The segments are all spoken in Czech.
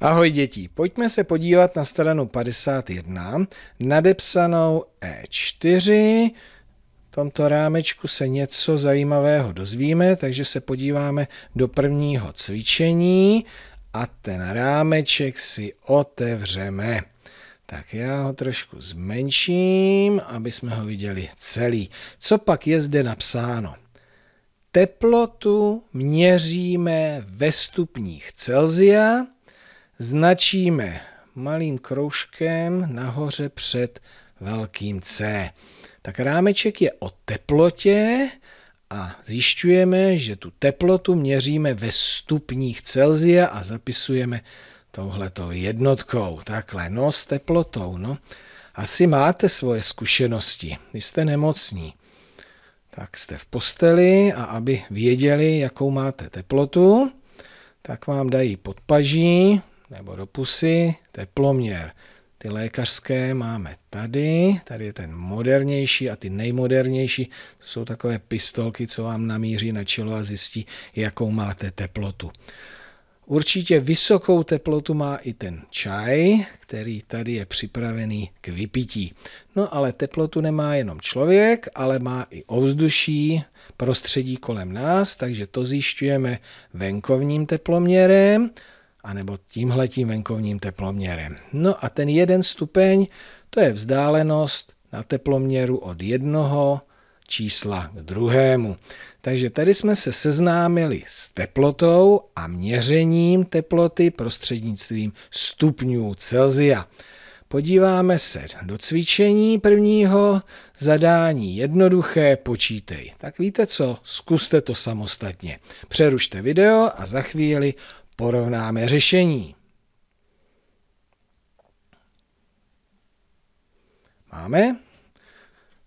Ahoj děti, pojďme se podívat na stranu 51, nadepsanou E4. V tomto rámečku se něco zajímavého dozvíme, takže se podíváme do prvního cvičení a ten rámeček si otevřeme. Tak já ho trošku zmenším, aby jsme ho viděli celý. Co pak je zde napsáno? Teplotu měříme ve stupních Celsia značíme malým kroužkem nahoře před velkým C. Tak rámeček je o teplotě a zjišťujeme, že tu teplotu měříme ve stupních Celzia a zapisujeme touhletou jednotkou. Takhle, no s teplotou, no. Asi máte svoje zkušenosti, vy jste nemocní. Tak jste v posteli a aby věděli, jakou máte teplotu, tak vám dají podpaží, nebo do pusy, teploměr, Ty lékařské máme tady, tady je ten modernější a ty nejmodernější, to jsou takové pistolky, co vám namíří na čelo a zjistí, jakou máte teplotu. Určitě vysokou teplotu má i ten čaj, který tady je připravený k vypití. No ale teplotu nemá jenom člověk, ale má i ovzduší, prostředí kolem nás, takže to zjišťujeme venkovním teploměrem anebo tímhletím venkovním teploměrem. No a ten jeden stupeň, to je vzdálenost na teploměru od jednoho čísla k druhému. Takže tady jsme se seznámili s teplotou a měřením teploty prostřednictvím stupňů Celzia. Podíváme se do cvičení prvního, zadání jednoduché, počítej. Tak víte co, zkuste to samostatně. Přerušte video a za chvíli porovnáme řešení. Máme?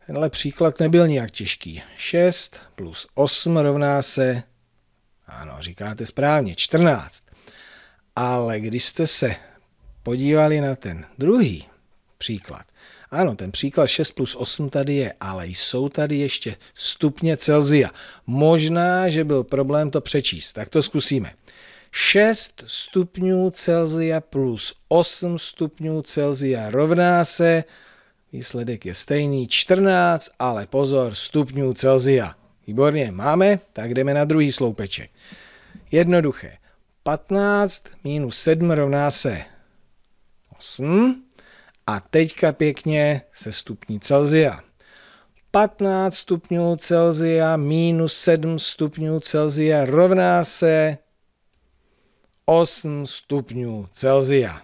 Tenhle příklad nebyl nijak těžký. 6 plus 8 rovná se, ano, říkáte správně, 14. Ale když jste se podívali na ten druhý příklad, ano, ten příklad 6 plus 8 tady je, ale jsou tady ještě stupně Celzia. Možná, že byl problém to přečíst. Tak to zkusíme. 6 stupňů Celzia plus 8 stupňů Celzia rovná se, výsledek je stejný, 14, ale pozor, stupňů Celzia. Výborně, máme, tak jdeme na druhý sloupeček. Jednoduché. 15 minus 7 rovná se 8. A teďka pěkně se stupní Celzia. 15 stupňů Celzia minus 7 stupňů Celzia rovná se 8 stupňů Celzia.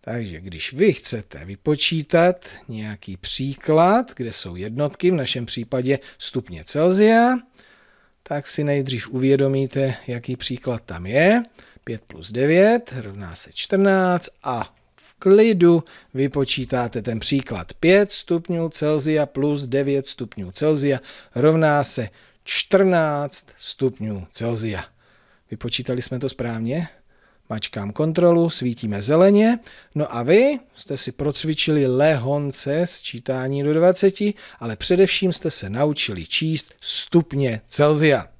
Takže když vy chcete vypočítat nějaký příklad, kde jsou jednotky, v našem případě stupně Celzia, tak si nejdřív uvědomíte, jaký příklad tam je. 5 plus 9 rovná se 14 a v klidu vypočítáte ten příklad. 5 stupňů Celzia plus 9 stupňů Celzia rovná se 14 stupňů Celzia. Vypočítali jsme to správně? Mačkám kontrolu, svítíme zeleně. No a vy jste si procvičili lehonce s čítání do 20, ale především jste se naučili číst stupně Celzia.